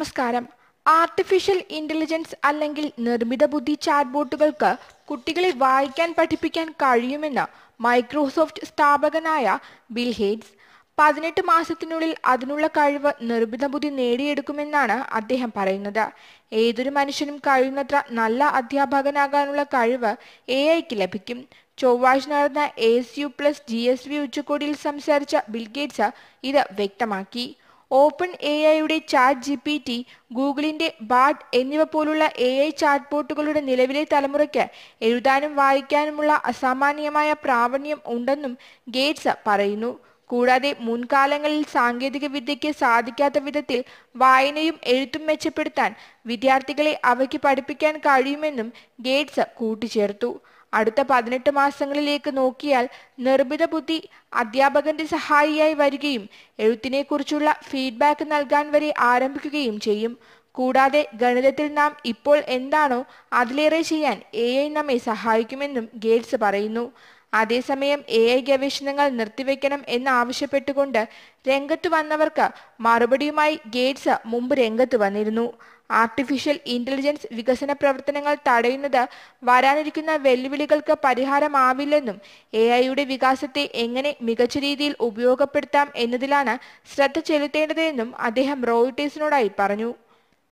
നമസ്കാരം artificial intelligence അല്ലെങ്കിൽ നിർമ്മിത ബുദ്ധി ചാറ്റ്ബോട്ടുകൾക്ക് കുട്ടികളെ വായിക്കാൻ പഠിപ്പിക്കാൻ കഴിയുമെന്ന് മൈക്രോസോഫ്റ്റ് സ്ഥാപകനായ ബിൽ ഹേറ്റ്സ് പതിനെട്ട് മാസത്തിനുള്ളിൽ അതിനുള്ള കഴിവ് നിർമ്മിത ബുദ്ധി നേടിയെടുക്കുമെന്നാണ് അദ്ദേഹം പറയുന്നത് ഏതൊരു മനുഷ്യനും കഴിയുന്നത്ര നല്ല അധ്യാപകനാകാനുള്ള കഴിവ് എ ഐക്ക് ലഭിക്കും ചൊവ്വാഴ്ച നടന്ന A S U plus G S V ഉച്ചകോടിയിൽ സംസാരിച്ച ബിൽഗേറ്റ്സ് ഇത് വ്യക്തമാക്കി ഓപ്പൺ എ ഐയുടെ ചാറ്റ് ജി പി ടി ഗൂഗിളിന്റെ ബാഡ് എന്നിവ പോലുള്ള എ ഐ ചാറ്റ് ബോട്ടുകളുടെ നിലവിലെ തലമുറയ്ക്ക് എഴുതാനും വായിക്കാനുമുള്ള അസാമാന്യമായ പ്രാവണ്യം ഉണ്ടെന്നും ഗേറ്റ്സ് പറയുന്നു കൂടാതെ മുൻകാലങ്ങളിൽ സാങ്കേതിക വിദ്യയ്ക്ക് സാധിക്കാത്ത വിധത്തിൽ വായനയും എഴുത്തും മെച്ചപ്പെടുത്താൻ വിദ്യാർത്ഥികളെ അവയ്ക്ക് പഠിപ്പിക്കാൻ കഴിയുമെന്നും ഗേറ്റ്സ് കൂട്ടിച്ചേർത്തു അടുത്ത പതിനെട്ട് മാസങ്ങളിലേക്ക് നോക്കിയാൽ നിർമ്മിത ബുദ്ധി അധ്യാപകന്റെ സഹായിയായി വരികയും എഴുത്തിനെക്കുറിച്ചുള്ള ഫീഡ്ബാക്ക് നൽകാൻ വരെ ആരംഭിക്കുകയും ചെയ്യും കൂടാതെ ഗണിതത്തിൽ നാം ഇപ്പോൾ എന്താണോ അതിലേറെ ചെയ്യാൻ എ ഐ നമ്മെ സഹായിക്കുമെന്നും ഗേറ്റ്സ് പറയുന്നു അതേസമയം എ ഐ ഗവേഷണങ്ങൾ നിർത്തിവെക്കണം എന്നാവശ്യപ്പെട്ടുകൊണ്ട് രംഗത്ത് വന്നവർക്ക് മറുപടിയുമായി ഗേറ്റ്സ് മുമ്പ് രംഗത്ത് വന്നിരുന്നു ആർട്ടിഫിഷ്യൽ ഇന്റലിജൻസ് വികസന പ്രവർത്തനങ്ങൾ തടയുന്നത് വരാനിരിക്കുന്ന വെല്ലുവിളികൾക്ക് പരിഹാരമാവില്ലെന്നും എ ഐയുടെ വികാസത്തെ എങ്ങനെ മികച്ച രീതിയിൽ ഉപയോഗപ്പെടുത്താം എന്നതിലാണ് ശ്രദ്ധ ചെലുത്തേണ്ടതെന്നും അദ്ദേഹം റോയിട്ടേഴ്സിനോടായി പറഞ്ഞു